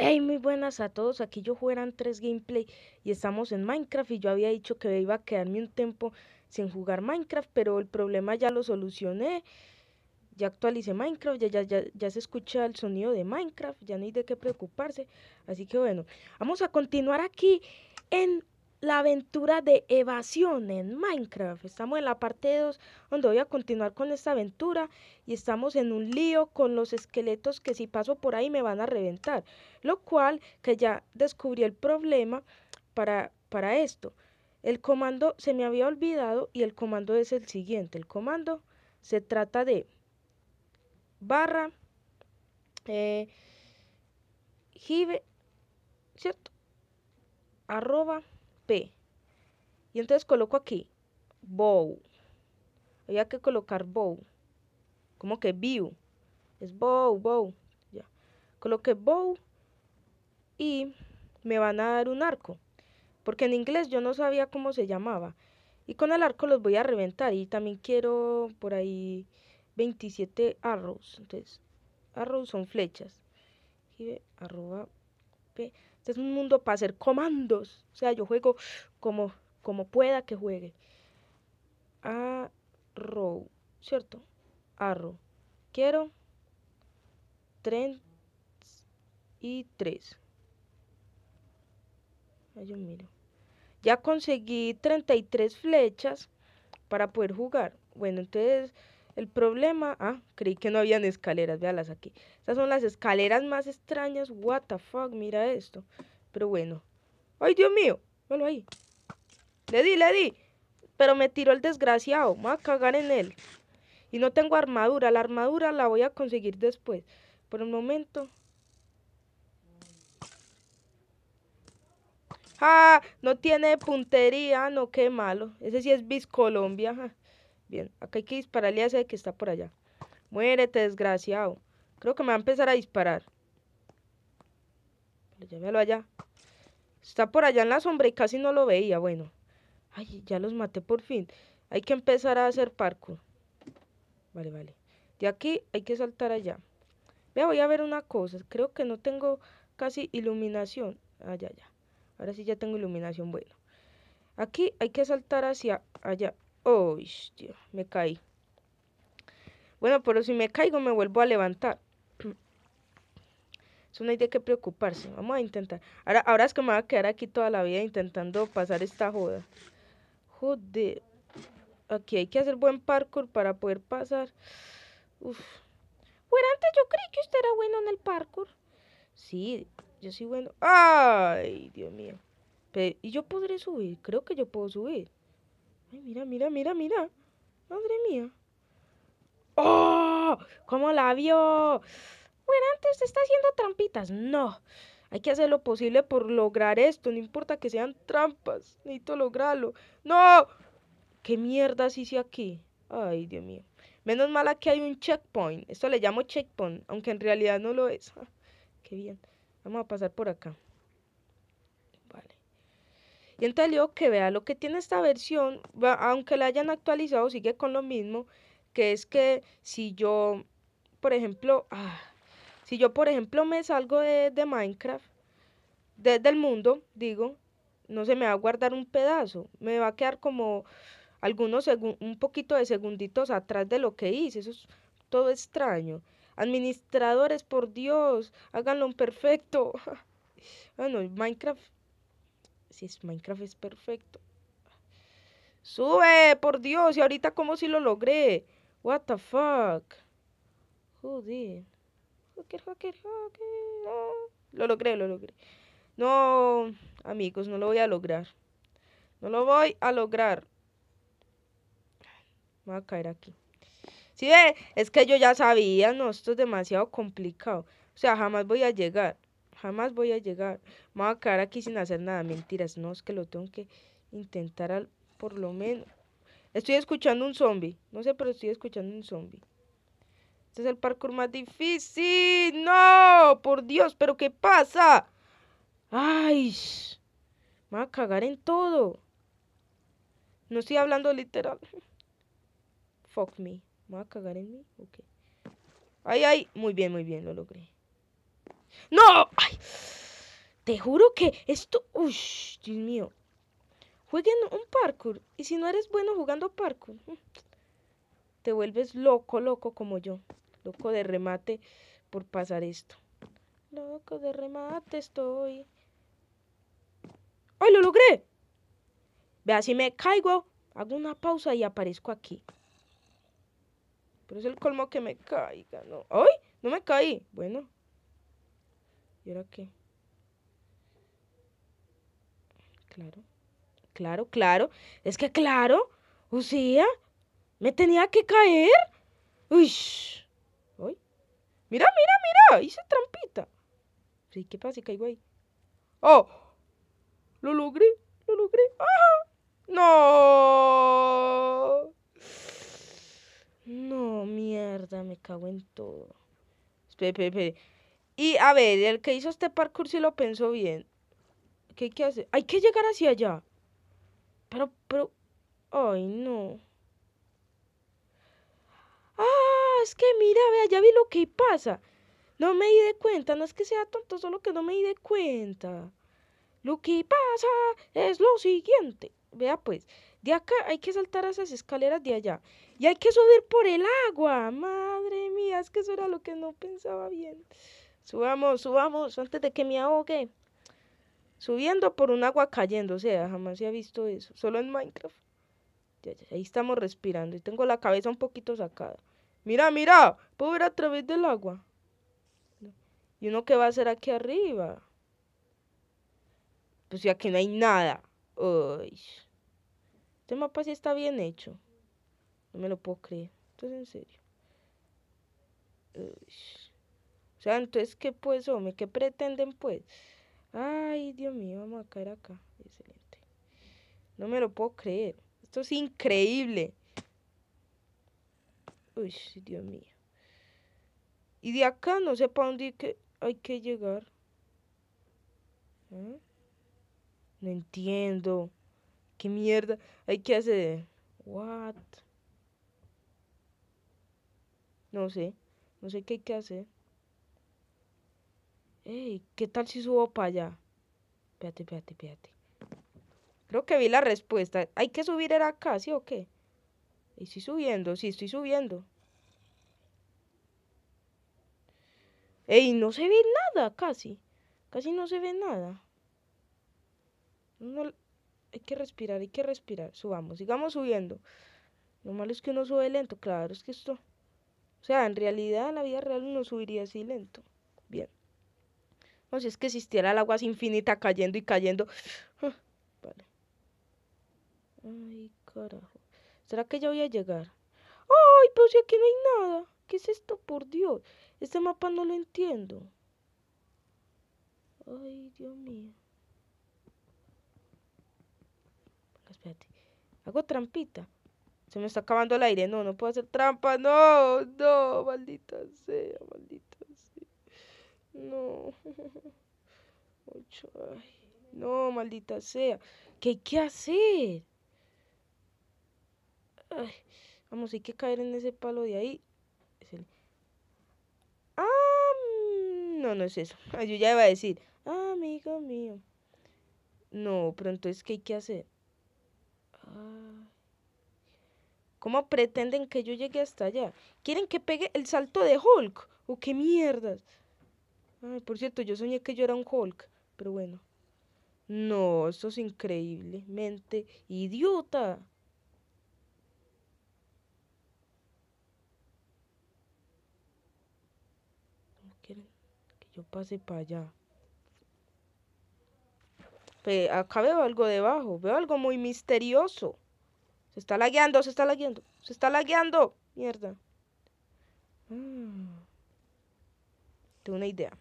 Hey, muy buenas a todos. Aquí yo jugarán 3 gameplay y estamos en Minecraft. Y yo había dicho que iba a quedarme un tiempo sin jugar Minecraft, pero el problema ya lo solucioné. Ya actualicé Minecraft, ya, ya, ya se escucha el sonido de Minecraft, ya no hay de qué preocuparse. Así que bueno, vamos a continuar aquí en la aventura de evasión en Minecraft. Estamos en la parte 2 donde voy a continuar con esta aventura y estamos en un lío con los esqueletos que si paso por ahí me van a reventar. Lo cual que ya descubrí el problema para, para esto. El comando se me había olvidado y el comando es el siguiente. El comando se trata de barra eh, jive, ¿cierto? arroba y entonces coloco aquí, bow. Había que colocar bow. Como que view. Es bow, bow. Ya. Coloqué bow y me van a dar un arco. Porque en inglés yo no sabía cómo se llamaba. Y con el arco los voy a reventar. Y también quiero por ahí 27 arrows. Entonces, arrows son flechas. arroba este es un mundo para hacer comandos. O sea, yo juego como, como pueda que juegue. Arrow, ¿cierto? Arrow. Quiero 3 y 3. Yo miro. Ya conseguí 33 flechas para poder jugar. Bueno, entonces el problema, ah, creí que no habían escaleras, véalas aquí. Estas son las escaleras más extrañas, what the fuck, mira esto. Pero bueno. ¡Ay, Dios mío! Velo ahí. Le di, le di. Pero me tiró el desgraciado, me voy a cagar en él. Y no tengo armadura, la armadura la voy a conseguir después. Por el momento... ¡Ah! No tiene puntería, no, qué malo. Ese sí es Biscolombia, Colombia. Bien, acá hay que dispararle a ese que está por allá. Muérete, desgraciado. Creo que me va a empezar a disparar. Pero llévelo allá. Está por allá en la sombra y casi no lo veía. Bueno. Ay, ya los maté por fin. Hay que empezar a hacer parkour. Vale, vale. De aquí hay que saltar allá. Vea, voy a ver una cosa. Creo que no tengo casi iluminación. Allá, ah, ya, Ahora sí ya tengo iluminación. Bueno. Aquí hay que saltar hacia allá. Oh, me caí. Bueno, pero si me caigo me vuelvo a levantar. Es una idea que preocuparse. Vamos a intentar. Ahora, ahora es que me voy a quedar aquí toda la vida intentando pasar esta joda. Joder. Aquí hay que hacer buen parkour para poder pasar. Uf. Bueno, antes yo creí que usted era bueno en el parkour. Sí, yo soy bueno. Ay, Dios mío. ¿Y yo podré subir? Creo que yo puedo subir. Ay, mira, mira, mira, mira. Madre mía. ¡Oh! ¿Cómo la vio? Bueno, antes está haciendo trampitas. No. Hay que hacer lo posible por lograr esto. No importa que sean trampas. Necesito lograrlo. ¡No! ¿Qué mierda hice aquí? Ay, Dios mío. Menos mal aquí hay un checkpoint. Esto le llamo checkpoint, aunque en realidad no lo es. Ah, qué bien. Vamos a pasar por acá. Y entonces le digo que vea, lo que tiene esta versión, aunque la hayan actualizado, sigue con lo mismo, que es que si yo, por ejemplo, ah, si yo, por ejemplo, me salgo de, Minecraft, desde el mundo, digo, no se me va a guardar un pedazo, me va a quedar como algunos un poquito de segunditos atrás de lo que hice, eso es todo extraño. Administradores, por Dios, háganlo perfecto. bueno, ah, Minecraft si es Minecraft es perfecto. Sube, por Dios, y ahorita como si lo logré. What the fuck. Joder. Hacker, hacker, hacker. Lo logré, lo logré. No, amigos, no lo voy a lograr. No lo voy a lograr. Me voy a caer aquí. Sí, es que yo ya sabía, no, esto es demasiado complicado. O sea, jamás voy a llegar. Jamás voy a llegar. Me voy a quedar aquí sin hacer nada. Mentiras, no, es que lo tengo que intentar por lo menos. Estoy escuchando un zombie. No sé, pero estoy escuchando un zombie. Este es el parkour más difícil. No, por Dios, pero ¿qué pasa? Ay, me va a cagar en todo. No estoy hablando literal. Fuck me. ¿Me voy a cagar en mí? Ok. Ay, ay. Muy bien, muy bien, lo logré. ¡No! Ay. Te juro que esto... ¡Uy! Dios mío. Jueguen un parkour. Y si no eres bueno jugando parkour, mm, te vuelves loco, loco como yo. Loco de remate por pasar esto. Loco de remate estoy. ¡Ay, lo logré! Vea, si me caigo, hago una pausa y aparezco aquí. Pero es el colmo que me caiga, ¿no? ¡Ay! No me caí. Bueno, ¿Y qué? Claro, claro, claro. Es que claro, o me tenía que caer. Uy. Mira, mira, mira. Hice trampita. Sí, ¿qué pasa? Caigo ahí. ¡Oh! Lo logré, lo logré. ¡Ah! ¡No! No, mierda, me cago en todo. Espera, espera, espera. Y a ver, el que hizo este parkour sí lo pensó bien. ¿Qué hay que hacer? Hay que llegar hacia allá. Pero, pero... Ay, no. Ah, es que mira, vea, ya vi lo que pasa. No me di de cuenta, no es que sea tonto, solo que no me di de cuenta. Lo que pasa es lo siguiente. Vea pues, de acá hay que saltar a esas escaleras de allá. Y hay que subir por el agua. Madre mía, es que eso era lo que no pensaba bien. Subamos, subamos, antes de que me ahogue. Subiendo por un agua cayendo, o sea, jamás se ha visto eso. Solo en Minecraft. ahí estamos respirando y tengo la cabeza un poquito sacada. Mira, mira, puedo ver a través del agua. ¿Y uno qué va a hacer aquí arriba? Pues ya que no hay nada. Uy. Este mapa sí está bien hecho. No me lo puedo creer. Esto es en serio. O sea, entonces, ¿qué pues, hombre? ¿Qué pretenden, pues? Ay, Dios mío, vamos a caer acá. Excelente. No me lo puedo creer. Esto es increíble. Uy, Dios mío. Y de acá no sé para dónde hay que llegar. ¿Eh? No entiendo. ¿Qué mierda hay que hacer? What? No sé. No sé qué hay que hacer. Ey, ¿qué tal si subo para allá? Espérate, espérate, espérate. Creo que vi la respuesta. Hay que subir era acá, ¿sí o qué? Y estoy subiendo, sí, estoy subiendo. Ey, no se ve nada casi. Casi no se ve nada. hay que respirar, hay que respirar. Subamos, sigamos subiendo. Lo malo es que uno sube lento, claro, es que esto... O sea, en realidad, en la vida real uno subiría así lento. No, pues si es que existiera el agua infinita cayendo y cayendo. Ah, vale. Ay, carajo. ¿Será que ya voy a llegar? ¡Ay, pero si aquí no hay nada! ¿Qué es esto, por Dios? Este mapa no lo entiendo. Ay, Dios mío. espérate. Hago trampita. Se me está acabando el aire. No, no puedo hacer trampa. No, no, maldita sea, maldita. No. No, maldita sea. ¿Qué hay que hacer? Vamos, hay que caer en ese palo de ahí. no, no es eso. yo ya iba a decir, amigo mío. No, pero entonces, ¿qué hay que hacer? ¿Cómo pretenden que yo llegue hasta allá? ¿Quieren que pegue el salto de Hulk? ¿O qué mierdas? Ay, por cierto, yo soñé que yo era un Hulk, pero bueno. No, esto es increíblemente idiota. ¿Cómo quieren que yo pase para allá. acá veo algo debajo, veo algo muy misterioso. Se está lagueando, se está lagueando, se está lagueando. Mierda. Ah. Tengo una idea.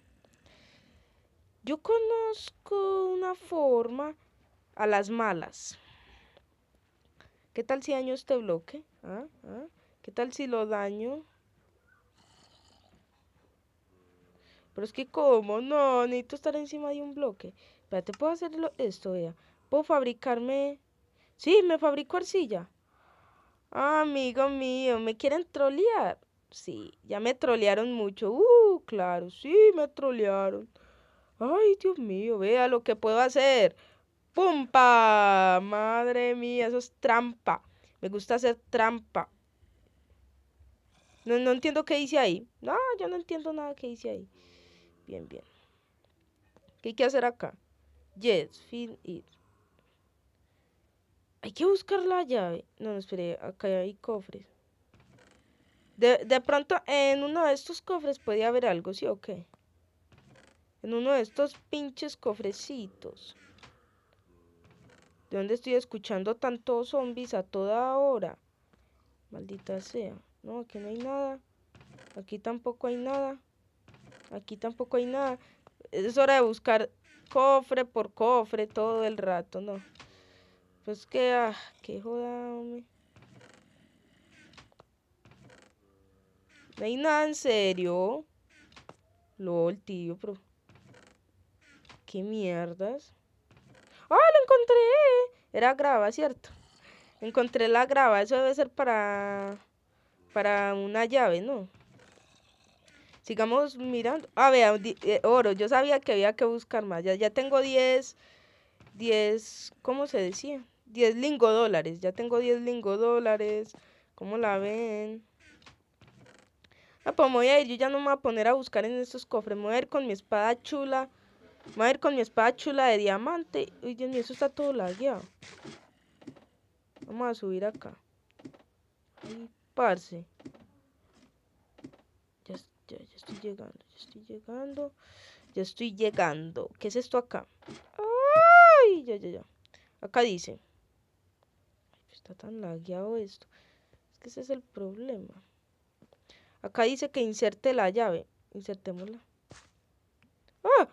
Yo conozco una forma a las malas. ¿Qué tal si daño este bloque? Ah, ah. ¿Qué tal si lo daño? Pero es que ¿cómo? No, necesito estar encima de un bloque. Espérate, puedo hacerlo esto, vea. Puedo fabricarme... Sí, me fabrico arcilla. Ah, amigo mío, ¿me quieren trolear? Sí, ya me trolearon mucho. Uh, claro, sí, me trolearon. Ay, Dios mío, vea lo que puedo hacer. ¡Pumpa! Madre mía, eso es trampa. Me gusta hacer trampa. No, no entiendo qué dice ahí. No, yo no entiendo nada que dice ahí. Bien, bien. ¿Qué hay que hacer acá? Yes, fin it Hay que buscar la llave. No, no, espere, acá hay cofres. De, pronto en uno de estos cofres podía haber algo, ¿sí o qué? En uno de estos pinches cofrecitos. ¿De dónde estoy escuchando tantos zombies a toda hora? Maldita sea. No, aquí no hay nada. Aquí tampoco hay nada. Aquí tampoco hay nada. Es hora de buscar cofre por cofre todo el rato, no. Pues que, ah, que joda, hombre. No hay nada en serio. LOL, tío, pero... ¿Qué mierdas? ¡Ah, lo encontré! Era grava, ¿cierto? Encontré la grava. Eso debe ser para... Para una llave, ¿no? Sigamos mirando. Ah, vea, eh, oro. Yo sabía que había que buscar más. Ya, tengo 10... 10... ¿Cómo se decía? 10 dólares. Ya tengo 10 dólares. ¿Cómo la ven? Ah, pues voy a ir. Yo ya no me voy a poner a buscar en estos cofres. Me voy a ir con mi espada chula Voy a ir con mi espátula de diamante. Uy, Dios eso está todo lagueado. Vamos a subir acá. parce. Ya, ya estoy llegando, ya estoy llegando. Ya estoy llegando. ¿Qué es esto acá? ¡Ay! Ya, ya, ya. Acá dice. Pues está tan lagueado esto. Es que ese es el problema. Acá dice que inserte la llave. Insertémosla. ¡Ah!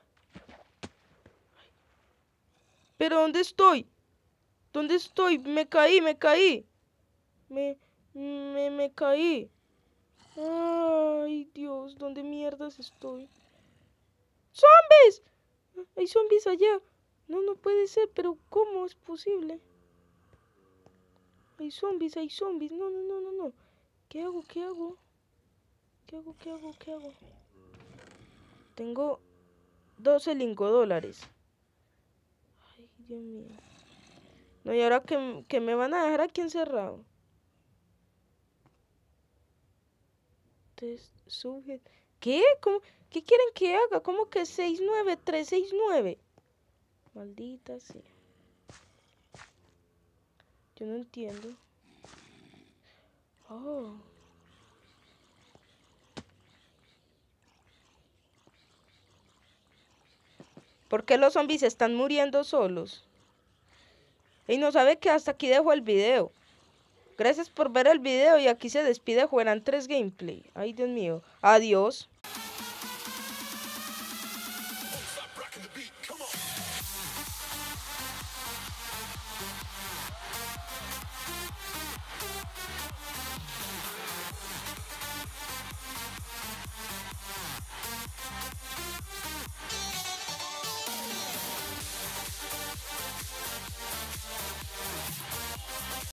Pero ¿dónde estoy? ¿Dónde estoy? Me caí, me caí. Me, me, me caí. Ay, Dios, ¿dónde mierdas estoy? ¡Zombies! Hay zombies allá. No, no puede ser, pero ¿cómo es posible? Hay zombies, hay zombies. No, no, no, no, no. ¿Qué hago? ¿Qué hago? ¿Qué hago? ¿Qué hago? ¿Qué hago? Tengo 12 lingodólares. Dios mío. No, y ahora que, me van a dejar aquí encerrado. ¿Qué? ¿Cómo? ¿Qué quieren que haga? ¿Cómo que 69369? Maldita sea. Yo no entiendo. Oh. ¿Por qué los zombies están muriendo solos? Y no sabe que hasta aquí dejo el video. Gracias por ver el video y aquí se despide Juegan tres Gameplay. Ay, Dios mío. Adiós.